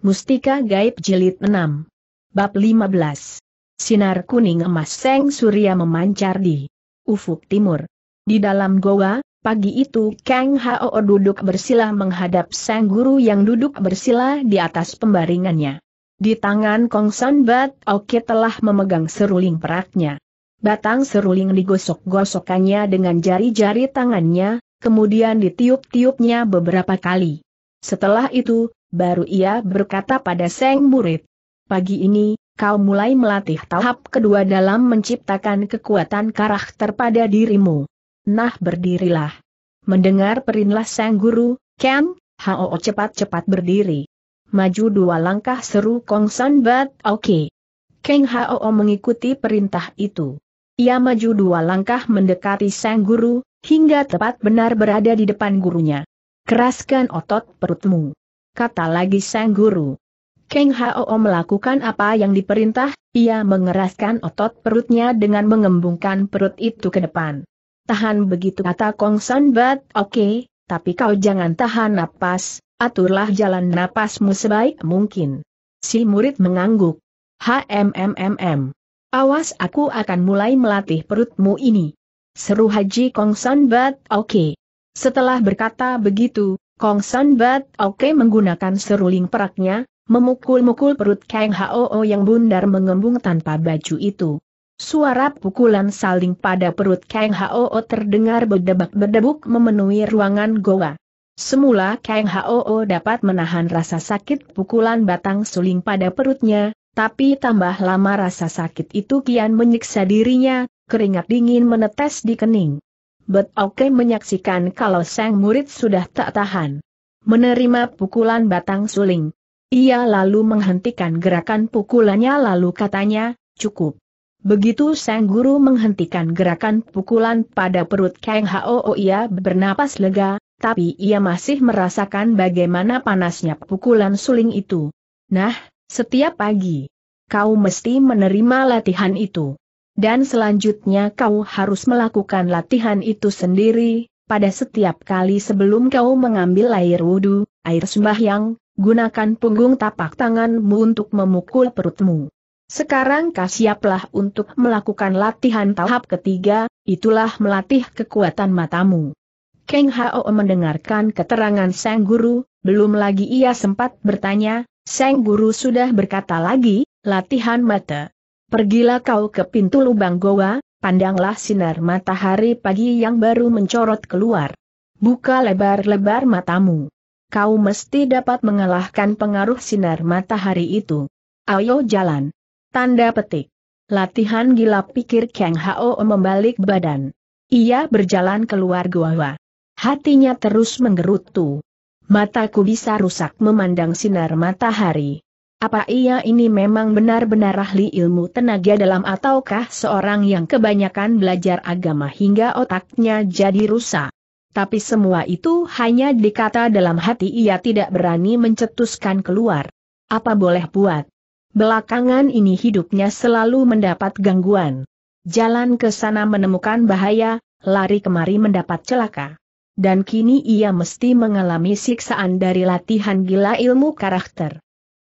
Mustika Gaib Jelit 6. Bab 15. Sinar kuning emas Seng Surya memancar di ufuk timur. Di dalam goa, pagi itu Kang Hao duduk bersila menghadap Sang Guru yang duduk bersila di atas pembaringannya. Di tangan Kong San Bat Oke telah memegang seruling peraknya. Batang seruling digosok-gosokannya dengan jari-jari tangannya, kemudian ditiup-tiupnya beberapa kali. Setelah itu, baru ia berkata pada Seng Murid. Pagi ini, kau mulai melatih tahap kedua dalam menciptakan kekuatan karakter pada dirimu. Nah berdirilah. Mendengar perintah Seng Guru, Ken, Hao cepat-cepat berdiri. Maju dua langkah seru Kong San Bat Oke. Okay. Keng Hao mengikuti perintah itu. Ia maju dua langkah mendekati Sang Guru, hingga tepat benar berada di depan gurunya. Keraskan otot perutmu kata lagi sang guru. Keng Hao melakukan apa yang diperintah, ia mengeraskan otot perutnya dengan mengembungkan perut itu ke depan. Tahan begitu kata Kong San Bat, oke, okay, tapi kau jangan tahan napas, aturlah jalan napasmu sebaik mungkin. Si murid mengangguk. HMMMM. Awas aku akan mulai melatih perutmu ini. Seru Haji Kong San Bat, oke. Okay. Setelah berkata begitu, Kong San Bat Oke menggunakan seruling peraknya, memukul-mukul perut Kang Hoo yang bundar mengembung tanpa baju itu. Suara pukulan saling pada perut Kang Hoo terdengar berdebak-berdebuk memenuhi ruangan goa. Semula Kang Hoo dapat menahan rasa sakit pukulan batang suling pada perutnya, tapi tambah lama rasa sakit itu kian menyiksa dirinya, keringat dingin menetes di kening. Bet Oke menyaksikan kalau sang murid sudah tak tahan. Menerima pukulan batang suling. Ia lalu menghentikan gerakan pukulannya lalu katanya, cukup. Begitu sang guru menghentikan gerakan pukulan pada perut Kang Hoo oh ia bernapas lega, tapi ia masih merasakan bagaimana panasnya pukulan suling itu. Nah, setiap pagi, kau mesti menerima latihan itu. Dan selanjutnya kau harus melakukan latihan itu sendiri, pada setiap kali sebelum kau mengambil air wudhu, air sembahyang, gunakan punggung tapak tanganmu untuk memukul perutmu. Sekarang kau siaplah untuk melakukan latihan tahap ketiga, itulah melatih kekuatan matamu. Keng Hao mendengarkan keterangan Sang Guru, belum lagi ia sempat bertanya, Sang Guru sudah berkata lagi, latihan mata. Pergilah kau ke pintu lubang goa, pandanglah sinar matahari pagi yang baru mencorot keluar. Buka lebar-lebar matamu. Kau mesti dapat mengalahkan pengaruh sinar matahari itu. Ayo jalan. Tanda petik. Latihan gila pikir Kang Hao membalik badan. Ia berjalan keluar goa. Hatinya terus menggerutu. Mataku bisa rusak memandang sinar matahari. Apa ia ini memang benar-benar ahli ilmu tenaga dalam ataukah seorang yang kebanyakan belajar agama hingga otaknya jadi rusak? Tapi semua itu hanya dikata dalam hati ia tidak berani mencetuskan keluar. Apa boleh buat? Belakangan ini hidupnya selalu mendapat gangguan. Jalan ke sana menemukan bahaya, lari kemari mendapat celaka. Dan kini ia mesti mengalami siksaan dari latihan gila ilmu karakter.